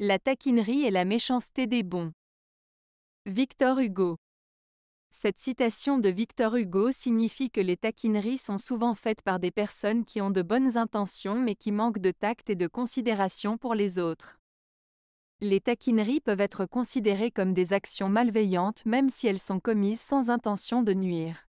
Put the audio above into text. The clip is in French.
La taquinerie et la méchanceté des bons. Victor Hugo. Cette citation de Victor Hugo signifie que les taquineries sont souvent faites par des personnes qui ont de bonnes intentions mais qui manquent de tact et de considération pour les autres. Les taquineries peuvent être considérées comme des actions malveillantes même si elles sont commises sans intention de nuire.